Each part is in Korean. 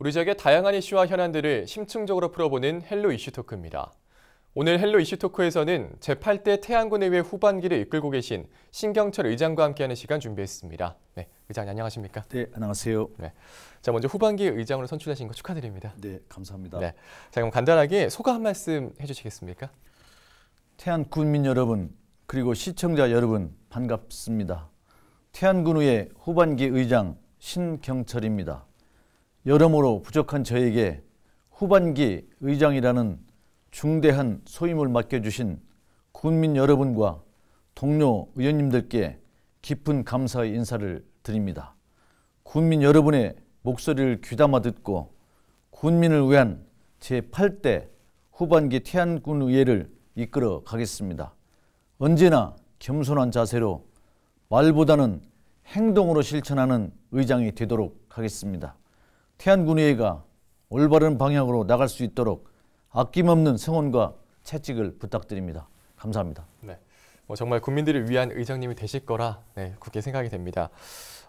우리 지역의 다양한 이슈와 현안들을 심층적으로 풀어보는 헬로 이슈 토크입니다. 오늘 헬로 이슈 토크에서는 제8대 태안군의회 후반기를 이끌고 계신 신경철 의장과 함께하는 시간 준비했습니다. 네, 의장 안녕하십니까? 네, 안녕하세요. 네, 자 먼저 후반기 의장으로 선출되신 거 축하드립니다. 네, 감사합니다. 네, 자 그럼 간단하게 소감 한 말씀 해주시겠습니까? 태안 군민 여러분 그리고 시청자 여러분 반갑습니다. 태안군의회 후반기 의장 신경철입니다. 여러모로 부족한 저에게 후반기 의장이라는 중대한 소임을 맡겨주신 군민 여러분과 동료 의원님들께 깊은 감사의 인사를 드립니다. 국민 여러분의 목소리를 귀담아 듣고 군민을 위한 제8대 후반기 태안군의회를 이끌어 가겠습니다. 언제나 겸손한 자세로 말보다는 행동으로 실천하는 의장이 되도록 하겠습니다. 태안군의회가 올바른 방향으로 나갈 수 있도록 아낌없는 성원과 채찍을 부탁드립니다. 감사합니다. 네, 뭐 정말 국민들을 위한 의장님이 되실 거라 네, 굳게 생각이 됩니다.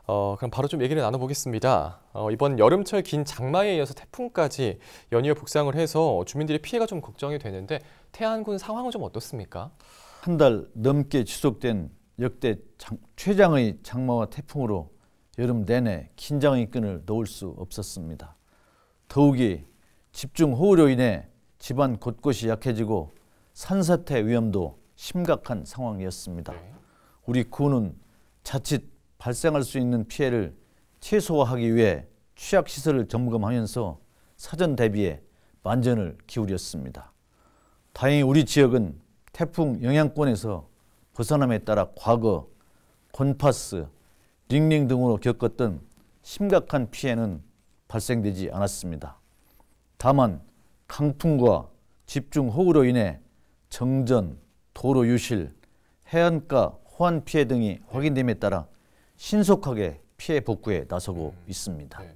어, 그럼 바로 좀 얘기를 나눠보겠습니다. 어, 이번 여름철 긴 장마에 이어서 태풍까지 연이어 북상을 해서 주민들의 피해가 좀 걱정이 되는데 태안군 상황은 좀 어떻습니까? 한 달 넘게 지속된 역대 장, 최장의 장마와 태풍으로 여름 내내 긴장의 끈을 놓을 수 없었습니다. 더욱이 집중 호우로 인해 집안 곳곳이 약해지고 산사태 위험도 심각한 상황이었습니다. 네. 우리 군은 자칫 발생할 수 있는 피해를 최소화하기 위해 취약시설을 점검하면서 사전 대비에 만전을 기울였습니다. 다행히 우리 지역은 태풍 영향권에서 벗어남에 따라 과거 곤파스, 링링 등으로 겪었던 심각한 피해는 발생되지 않았습니다. 다만 강풍과 집중호우로 인해 정전, 도로 유실, 해안가 호환 피해 등이 확인됨에 따라 신속하게 피해 복구에 나서고 음, 있습니다. 네.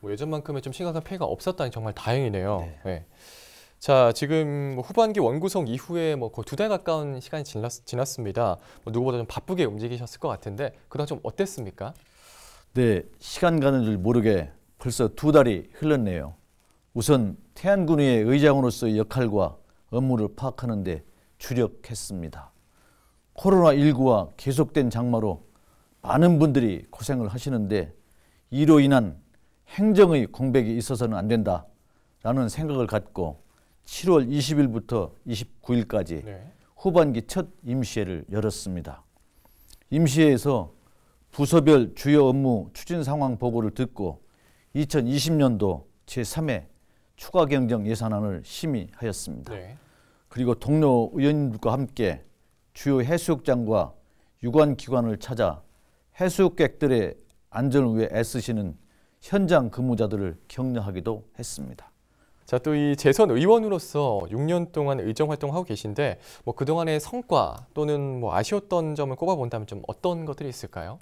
뭐 예전만큼의 좀 심각한 피해가 없었다니 정말 다행이네요. 네. 네. 자, 지금 뭐 후반기 원구성 이후에 뭐 거의 두 달 가까운 시간이 지났, 습니다 뭐 누구보다 좀 바쁘게 움직이셨을 것 같은데 그동안 좀 어땠습니까? 네, 시간 가는 줄 모르게 벌써 두 달이 흘렀네요. 우선 태안군의 의장으로서의 역할과 업무를 파악하는 데 주력했습니다. 코로나19와 계속된 장마로 많은 분들이 고생을 하시는데 이로 인한 행정의 공백이 있어서는 안 된다라는 생각을 갖고 7월 20일부터 29일까지 네. 후반기 첫 임시회를 열었습니다. 임시회에서 부서별 주요 업무 추진 상황 보고를 듣고 2020년도 제3회 추가 경정 예산안을 심의하였습니다. 네. 그리고 동료 의원님들과 함께 주요 해수욕장과 유관 기관을 찾아 해수욕객들의 안전을 위해 애쓰시는 현장 근무자들을 격려하기도 했습니다. 자, 또 이 재선 의원으로서 6년 동안 의정 활동하고 계신데 뭐 그동안의 성과 또는 뭐 아쉬웠던 점을 꼽아본다면 좀 어떤 것들이 있을까요?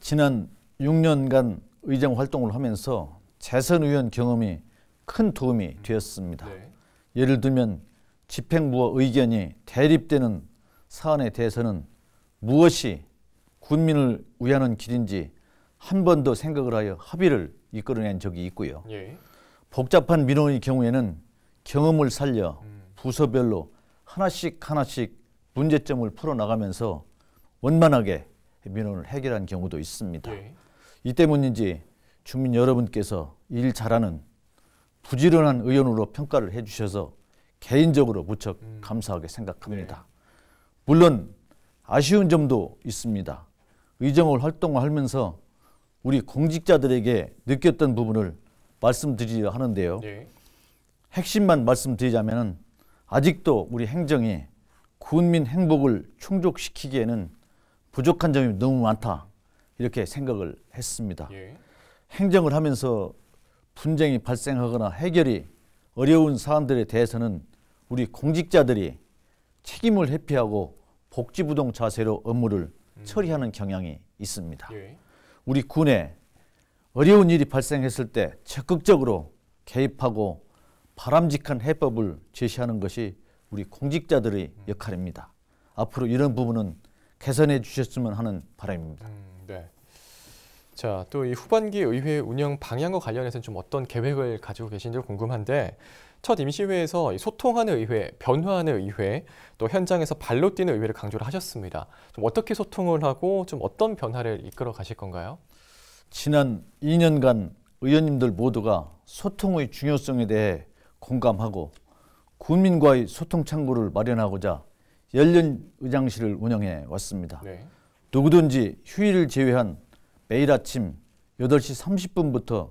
지난 6년간 의정 활동을 하면서 재선 의원 경험이 큰 도움이 되었습니다. 네. 예를 들면 집행부와 의견이 대립되는 사안에 대해서는 무엇이 국민을 위하는 길인지 한 번 더 생각을 하여 합의를 이끌어낸 적이 있고요. 예. 복잡한 민원의 경우에는 경험을 살려 부서별로 하나씩 하나씩 문제점을 풀어나가면서 원만하게 민원을 해결한 경우도 있습니다. 예. 이 때문인지 주민 여러분께서 일 잘하는 부지런한 의원으로 평가를 해주셔서 개인적으로 무척 음. 감사하게 생각합니다. 네. 물론 아쉬운 점도 있습니다. 의정을 활동하면서 우리 공직자들에게 느꼈던 부분을 말씀드리려 하는데요. 네. 핵심만 말씀드리자면은 아직도 우리 행정이 국민 행복을 충족시키기에는 부족한 점이 너무 많다 이렇게 생각을 했습니다. 예. 행정을 하면서 분쟁이 발생하거나 해결이 어려운 사안들에 대해서는 우리 공직자들이 책임을 회피하고 복지부동 자세로 업무를 음. 처리하는 경향이 있습니다. 예. 우리 군의 어려운 일이 발생했을 때 적극적으로 개입하고 바람직한 해법을 제시하는 것이 우리 공직자들의 역할입니다. 앞으로 이런 부분은 개선해 주셨으면 하는 바람입니다. 음, 네. 자, 또 이 후반기 의회 운영 방향과 관련해서는 좀 어떤 계획을 가지고 계신지 궁금한데 첫 임시회에서 소통하는 의회, 변화하는 의회, 또 현장에서 발로 뛰는 의회를 강조를 하셨습니다. 좀 어떻게 소통을 하고 좀 어떤 변화를 이끌어 가실 건가요? 지난 2년간 의원님들 모두가 소통의 중요성에 대해 공감하고 국민과의 소통 창구를 마련하고자 열린 의장실을 운영해 왔습니다. 네. 누구든지 휴일을 제외한 매일 아침 8시 30분부터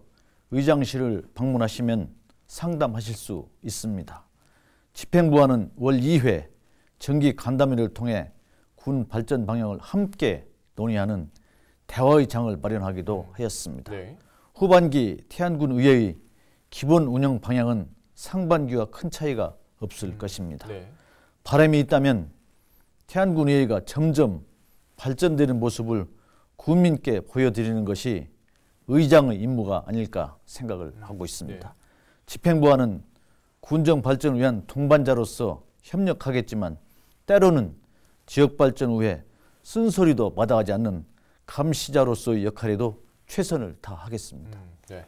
의장실을 방문하시면 상담하실 수 있습니다. 집행부와는 월 2회 정기 간담회를 통해 군 발전 방향을 함께 논의하는 대화의 장을 마련하기도 하였습니다. 네. 후반기 태안군 의회의 기본 운영 방향은 상반기와 큰 차이가 없을 음, 것입니다. 네. 바람이 있다면 태안군 의회가 점점 발전되는 모습을 국민께 보여드리는 것이 의장의 임무가 아닐까 생각을 음. 하고 있습니다. 네. 집행부와는 군정 발전을 위한 동반자로서 협력하겠지만 때로는 지역 발전 후에 쓴소리도 마다하지 않는 감시자로서의 역할에도 최선을 다하겠습니다. 음, 네.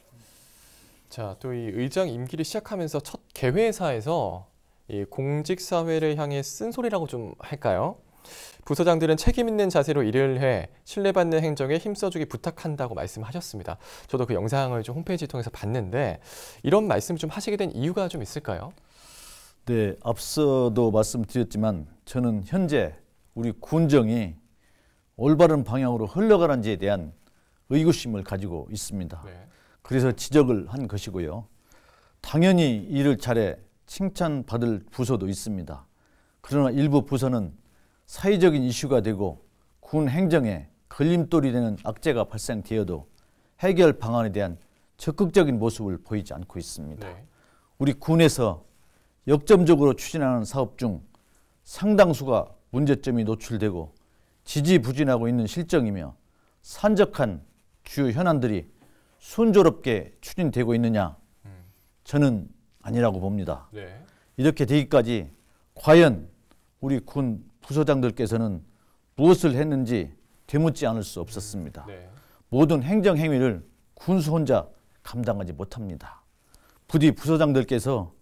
자, 또 이 의장 임기를 시작하면서 첫 개회사에서 이 공직 사회를 향해 쓴소리라고 좀 할까요? 부서장들은 책임 있는 자세로 일을 해 신뢰받는 행정에 힘써주기 부탁한다고 말씀하셨습니다. 저도 그 영상을 좀 홈페이지 통해서 봤는데 이런 말씀을 좀 하시게 된 이유가 좀 있을까요? 네, 앞서도 말씀드렸지만 저는 현재 우리 군정이 올바른 방향으로 흘러가는지에 대한 의구심을 가지고 있습니다. 네. 그래서 지적을 한 것이고요. 당연히 일을 잘해 칭찬받을 부서도 있습니다. 그러나 일부 부서는 사회적인 이슈가 되고 군 행정에 걸림돌이 되는 악재가 발생되어도 해결 방안에 대한 적극적인 모습을 보이지 않고 있습니다. 네. 우리 군에서 역점적으로 추진하는 사업 중 상당수가 문제점이 노출되고 지지부진하고 있는 실정이며 산적한 주요 현안들이 순조롭게 추진되고 있느냐? 저는 아니라고 봅니다. 네. 이렇게 되기까지 과연 우리 군 부서장들께서는 무엇을 했는지 되묻지 않을 수 없었습니다. 음, 네. 모든 행정 행위를 군수 혼자 감당하지 못합니다. 부디 부서장들께서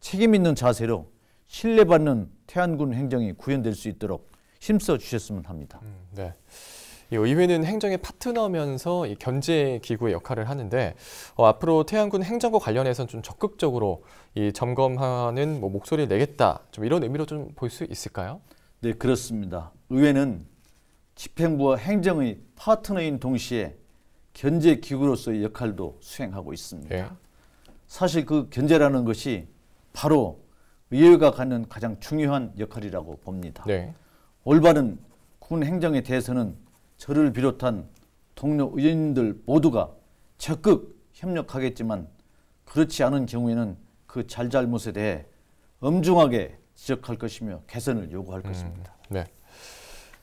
책임 있는 자세로 신뢰받는 태안군 행정이 구현될 수 있도록 힘써 주셨으면 합니다. 음, 네. 의회는 행정의 파트너면서 견제 기구의 역할을 하는데 어, 앞으로 태양군 행정과 관련해서는 좀 적극적으로 이 점검하는 뭐 목소리를 내겠다 좀 이런 의미로 좀 볼 수 있을까요? 네 그렇습니다. 의회는 집행부와 행정의 파트너인 동시에 견제 기구로서의 역할도 수행하고 있습니다. 예. 사실 그 견제라는 것이 바로 의회가 갖는 가장 중요한 역할이라고 봅니다. 네. 올바른 군 행정에 대해서는 저를 비롯한 동료 의원님들 모두가 적극 협력하겠지만 그렇지 않은 경우에는 그 잘잘못에 대해 엄중하게 지적할 것이며 개선을 요구할 음, 것입니다. 네.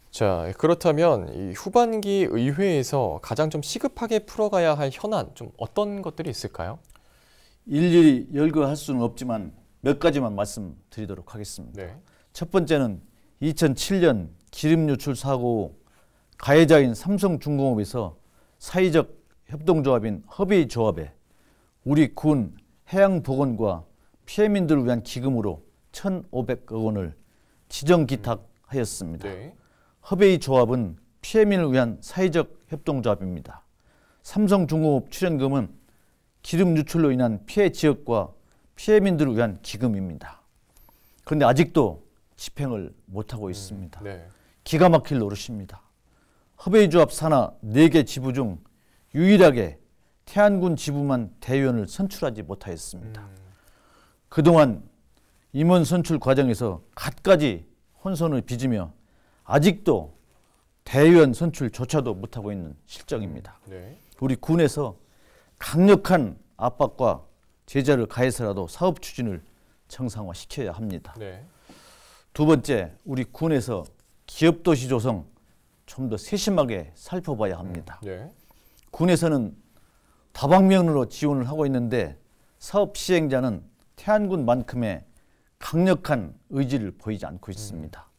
자 그렇다면 후반기 의회에서 가장 좀 시급하게 풀어가야 할 현안 좀 어떤 것들이 있을까요? 일일이 열거할 수는 없지만 몇 가지만 말씀드리도록 하겠습니다. 네. 첫 번째는 2007년 기름 유출 사고 가해자인 삼성중공업에서 사회적 협동조합인 허비조합에 우리 군 해양보건과 피해민들을 위한 기금으로 1,500억 원을 지정기탁하였습니다. 네. 허베이 조합은 피해민을 위한 사회적 협동조합입니다. 삼성중공업 출연금은 기름 유출로 인한 피해 지역과 피해민들을 위한 기금입니다. 그런데 아직도 집행을 못하고 음, 있습니다. 음, 네. 기가 막힐 노릇입니다. 허베이조합 산하 4개 지부 중 유일하게 태안군 지부만 대의원을 선출하지 못하였습니다. 음. 그동안 임원 선출 과정에서 갖가지 혼선을 빚으며 아직도 대의원 선출조차도 못하고 있는 실정입니다. 음, 네. 우리 군에서 강력한 압박과 제재를 가해서라도 사업 추진을 정상화시켜야 합니다. 네. 두 번째, 우리 군에서 기업 도시 조성 좀 더 세심하게 살펴봐야 합니다. 음, 예. 군에서는 다방면으로 지원을 하고 있는데 사업 시행자는 태안군만큼의 강력한 의지를 보이지 않고 있습니다. 음.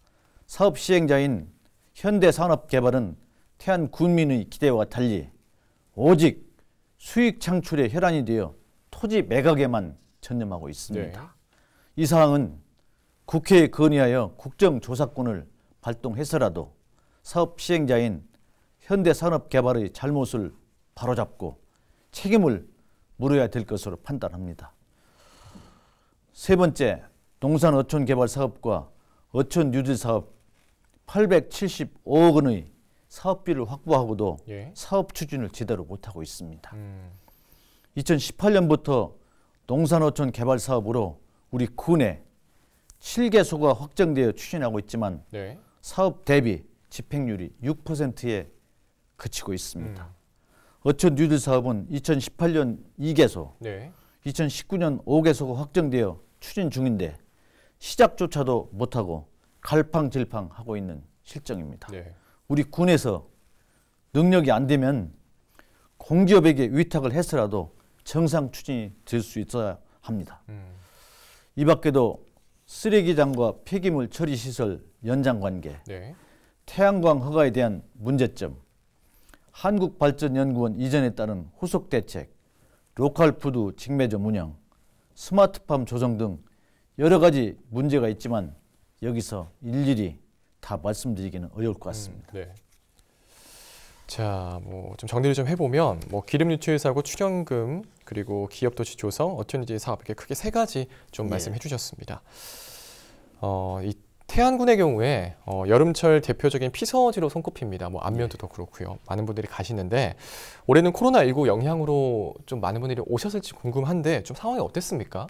사업 시행자인 현대산업개발은 태안 군민의 기대와 달리 오직 수익 창출에 혈안이 되어 토지 매각에만 전념하고 있습니다. 네. 이 사항은 국회에 건의하여 국정조사권을 발동해서라도 사업 시행자인 현대산업개발의 잘못을 바로잡고 책임을 물어야 될 것으로 판단합니다. 세 번째, 동산어촌 개발 사업과 어촌 유지 사업 875억 원의 사업비를 확보하고도 예? 사업 추진을 제대로 못하고 있습니다. 음. 2018년부터 동산어촌 개발 사업으로 우리 군내 7개소가 확정되어 추진하고 있지만 네. 사업 대비 집행률이 6%에 그치고 있습니다. 음. 어촌 뉴딜 사업은 2018년 2개소, 네. 2019년 5개소가 확정되어 추진 중인데 시작조차도 못하고 갈팡질팡 하고 있는 실정입니다. 네. 우리 군에서 능력이 안 되면 공기업에게 위탁을 해서라도 정상 추진이 될 수 있어야 합니다. 음. 이 밖에도 쓰레기장과 폐기물 처리 시설 연장 관계, 네. 태양광 허가에 대한 문제점, 한국발전연구원 이전에 따른 후속 대책, 로컬푸드 직매점 운영, 스마트팜 조정 등 여러 가지 문제가 있지만 여기서 일일이 다 말씀드리기는 어려울 것 음, 같습니다. 음, 네. 자, 뭐 좀 정리를 좀 해보면 뭐 기름 유출사고 출연금 그리고 기업 도시 조성 어쩐지 사업 이렇게 크게 세 가지 좀 예. 말씀해 주셨습니다. 어, 이 태안군의 경우에 어, 여름철 대표적인 피서지로 손꼽힙니다. 뭐 안면도 예. 더 그렇고요. 많은 분들이 가시는데 올해는 코로나19 영향으로 좀 많은 분들이 오셨을지 궁금한데 좀 상황이 어땠습니까?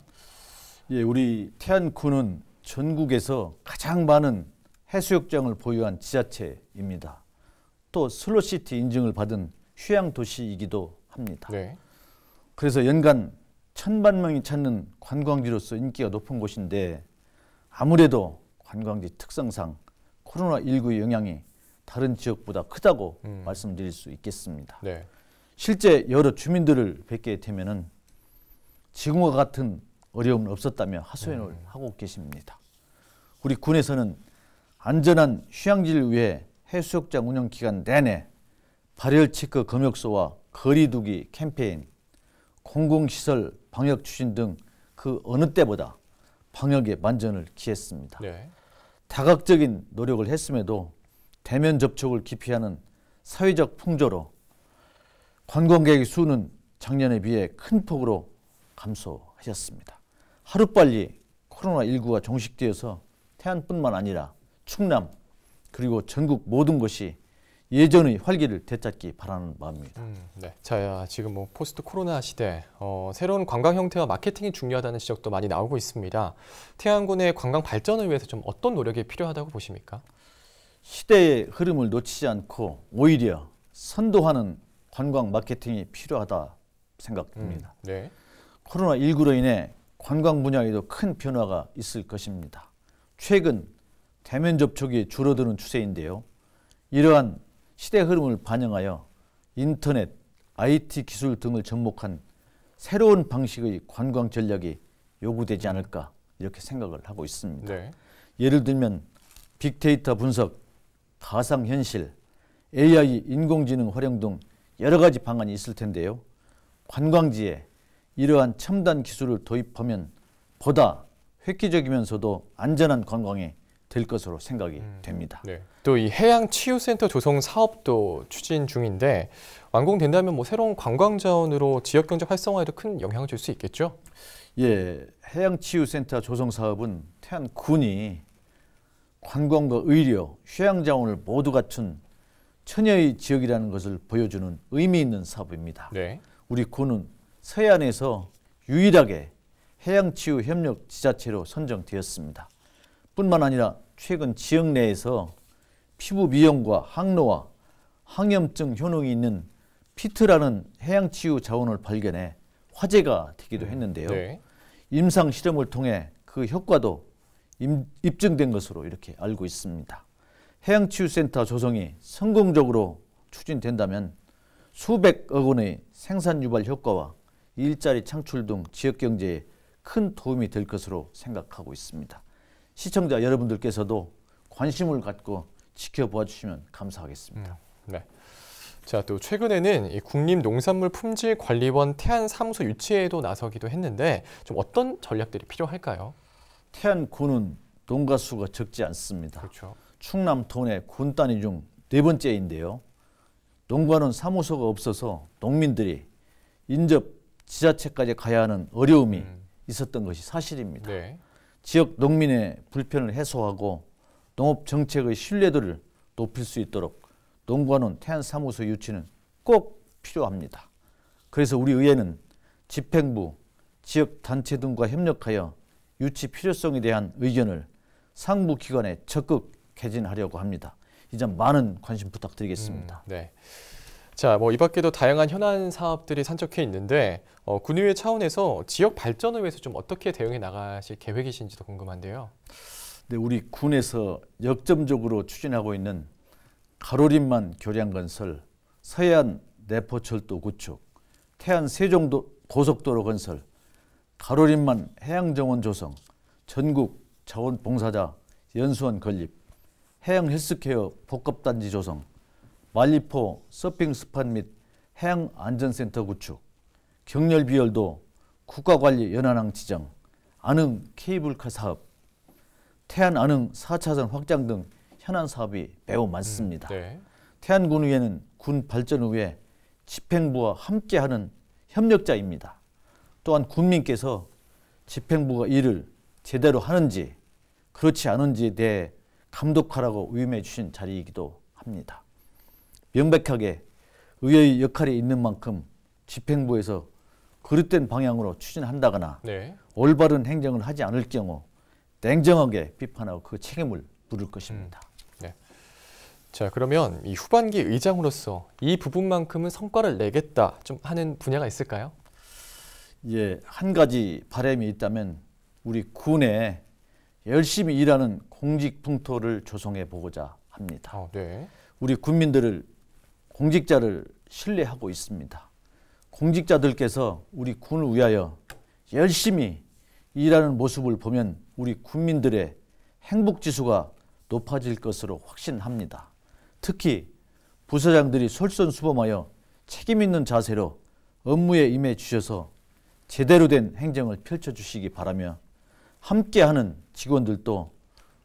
예, 우리 태안군은 전국에서 가장 많은 해수욕장을 보유한 지자체입니다. 또 슬로시티 인증을 받은 휴양 도시이기도 합니다. 네. 그래서 연간 천만 명이 찾는 관광지로서 인기가 높은 곳인데 아무래도 관광지 특성상 코로나19의 영향이 다른 지역보다 크다고 음. 말씀드릴 수 있겠습니다. 네. 실제 여러 주민들을 뵙게 되면은 지금과 같은 어려움은 없었다며 하소연을 음. 하고 계십니다. 우리 군에서는 안전한 휴양지를 위해 해수욕장 운영 기간 내내 발열 체크 검역소와 거리두기 캠페인, 공공시설 방역 추진 등 그 어느 때보다 방역에 만전을 기했습니다. 네. 다각적인 노력을 했음에도 대면 접촉을 기피하는 사회적 풍조로 관광객의 수는 작년에 비해 큰 폭으로 감소하셨습니다. 하루빨리 코로나19가 종식되어서 태안뿐만 아니라 충남, 그리고 전국 모든 것이 예전의 활기를 되찾기 바라는 마음입니다. 음, 네. 자, 지금 뭐 포스트 코로나 시대 어, 새로운 관광 형태와 마케팅이 중요하다는 지적도 많이 나오고 있습니다. 태안군의 관광 발전을 위해서 좀 어떤 노력이 필요하다고 보십니까? 시대의 흐름을 놓치지 않고 오히려 선도하는 관광 마케팅이 필요하다 생각됩니다. 음, 네. 코로나 19로 인해 관광 분야에도 큰 변화가 있을 것입니다. 최근 대면 접촉이 줄어드는 추세인데요. 이러한 시대 흐름을 반영하여 인터넷, IT 기술 등을 접목한 새로운 방식의 관광 전략이 요구되지 않을까 이렇게 생각을 하고 있습니다. 네. 예를 들면 빅데이터 분석, 가상현실, AI 인공지능 활용 등 여러 가지 방안이 있을 텐데요. 관광지에 이러한 첨단 기술을 도입하면 보다 획기적이면서도 안전한 관광에 될 것으로 생각이 음. 됩니다. 네. 또 이 해양 치유센터 조성 사업도 추진 중인데 완공된다면 뭐 새로운 관광 자원으로 지역 경제 활성화에도 큰 영향을 줄 수 있겠죠? 예, 해양 치유센터 조성 사업은 태안 군이 관광과 의료, 휴양 자원을 모두 갖춘 천여의 지역이라는 것을 보여주는 의미 있는 사업입니다. 네. 우리 군은 서해안에서 유일하게 해양 치유 협력 지자체로 선정되었습니다. 뿐만 아니라 최근 지역 내에서 피부 미용과 항노화, 항염증 효능이 있는 피트라는 해양 치유 자원을 발견해 화제가 되기도 음, 했는데요. 네. 임상 실험을 통해 그 효과도 임, 입증된 것으로 이렇게 알고 있습니다. 해양치유센터 조성이 성공적으로 추진된다면 수백억 원의 생산 유발 효과와 일자리 창출 등 지역 경제에 큰 도움이 될 것으로 생각하고 있습니다. 시청자 여러분들께서도 관심을 갖고 지켜보아 주시면 감사하겠습니다. 음, 네. 자, 또 최근에는 국립농산물품질관리원 태안사무소 유치에도 나서기도 했는데 좀 어떤 전략들이 필요할까요? 태안군은 농가수가 적지 않습니다. 그렇죠. 충남 돈의 군 단위 중 네 번째인데요. 농가는 사무소가 없어서 농민들이 인접 지자체까지 가야 하는 어려움이 음. 있었던 것이 사실입니다. 네. 지역 농민의 불편을 해소하고 농업 정책의 신뢰도를 높일 수 있도록 농관원 태안사무소 유치는 꼭 필요합니다. 그래서 우리 의회는 집행부, 지역단체 등과 협력하여 유치 필요성에 대한 의견을 상부기관에 적극 개진하려고 합니다. 이점 많은 관심 부탁드리겠습니다. 음, 네. 자, 뭐이 밖에도 다양한 현안 사업들이 산적해 있는데 어, 군의회 차원에서 지역 발전을 위해서 좀 어떻게 대응해 나가실 계획이신지도 궁금한데요. 네, 우리 군에서 역점적으로 추진하고 있는 가로림만 교량 건설, 서해안 내포철도 구축, 태안 세종도 고속도로 건설, 가로림만 해양정원 조성, 전국 자원봉사자 연수원 건립, 해양 헬스케어 복합단지 조성, 말리포 서핑 스팟 및 해양 안전센터 구축, 경렬 비열도 국가관리 연안항 지정, 안흥 케이블카 사업, 태안 안흥 4차선 확장 등 현안 사업이 매우 음, 많습니다. 음, 네. 태안군의회는 군 발전의회 집행부와 함께하는 협력자입니다. 또한 군민께서 집행부가 일을 제대로 하는지 그렇지 않은지에 대해 감독하라고 위임해 주신 자리이기도 합니다. 명백하게 의회의 역할이 있는 만큼 집행부에서 그릇된 방향으로 추진한다거나 네. 올바른 행정을 하지 않을 경우 냉정하게 비판하고 그 책임을 부를 것입니다. 음. 네. 자 그러면 이 후반기 의장으로서 이 부분만큼은 성과를 내겠다 좀 하는 분야가 있을까요? 예, 한 가지 바람이 있다면 우리 군에 열심히 일하는 공직 풍토를 조성해 보고자 합니다. 아, 네. 우리 군민들을 공직자를 신뢰하고 있습니다. 공직자들께서 우리 군을 위하여 열심히 일하는 모습을 보면 우리 국민들의 행복 지수가 높아질 것으로 확신합니다. 특히 부서장들이 솔선수범하여 책임 있는 자세로 업무에 임해 주셔서 제대로 된 행정을 펼쳐 주시기 바라며 함께하는 직원들도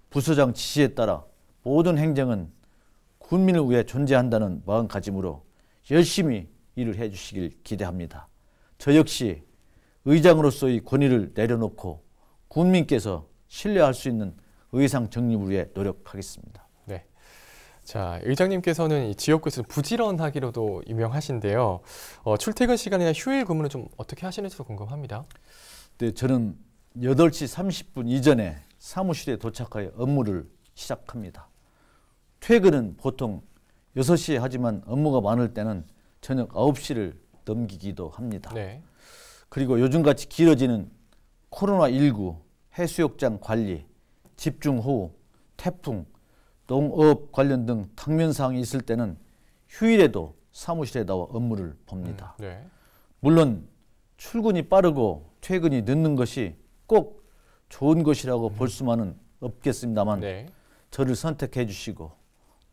부서장 지시에 따라 모든 행정은 국민을 위해 존재한다는 마음가짐으로 열심히 일을 해주시길 기대합니다. 저 역시 의장으로서의 권위를 내려놓고 국민께서 신뢰할 수 있는 의상 정립을 위해 노력하겠습니다. 네. 자, 의장님께서는 지역구에서 부지런하기로도 유명하신데요. 어, 출퇴근 시간이나 휴일 근무는 좀 어떻게 하시는지도 궁금합니다. 네, 저는 8시 30분 이전에 사무실에 도착하여 업무를 시작합니다. 퇴근은 보통 6시에 하지만 업무가 많을 때는 저녁 9시를 넘기기도 합니다. 네. 그리고 요즘같이 길어지는 코로나19, 해수욕장 관리, 집중호우, 태풍, 농업 관련 등 당면 사항이 있을 때는 휴일에도 사무실에 나와 업무를 봅니다. 음, 네. 물론 출근이 빠르고 퇴근이 늦는 것이 꼭 좋은 것이라고 음. 볼 수만은 없겠습니다만 네. 저를 선택해 주시고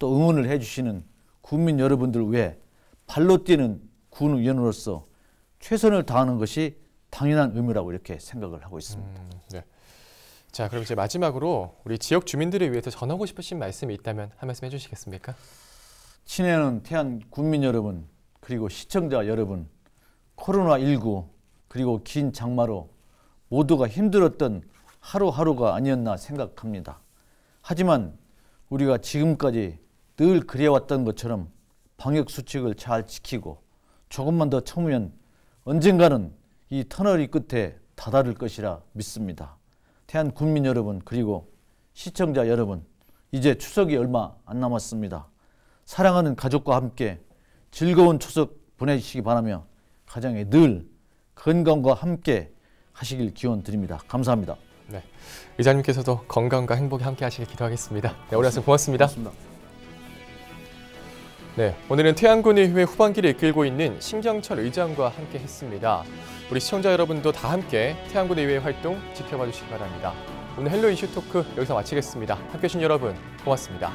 또 응원을 해주시는 국민 여러분들 외에 발로 뛰는 군 의원으로서 최선을 다하는 것이 당연한 의무라고 이렇게 생각을 하고 있습니다. 음, 네. 자, 그럼 이제 마지막으로 우리 지역 주민들을 위해서 전하고 싶으신 말씀이 있다면 한 말씀 해주시겠습니까? 친애는 태안 국민 여러분 그리고 시청자 여러분 코로나 19 그리고 긴 장마로 모두가 힘들었던 하루하루가 아니었나 생각합니다. 하지만 우리가 지금까지 늘 그래왔던 것처럼 방역수칙을 잘 지키고 조금만 더 참으면 언젠가는 이 터널이 끝에 다다를 것이라 믿습니다. 태안 국민 여러분 그리고 시청자 여러분 이제 추석이 얼마 안 남았습니다. 사랑하는 가족과 함께 즐거운 추석 보내시기 바라며 가정에 늘 건강과 함께 하시길 기원 드립니다. 감사합니다. 네, 의장님께서도 건강과 행복이 함께 하시길 기도하겠습니다. 네, 오늘 말씀 고맙습니다. 고맙습니다. 네, 오늘은 태양군의회 후반기를 이끌고 있는 신경철 의장과 함께했습니다. 우리 시청자 여러분도 다 함께 태안군의회 활동 지켜봐 주시기 바랍니다. 오늘 헬로 이슈 토크 여기서 마치겠습니다. 함께해 주신 여러분 고맙습니다.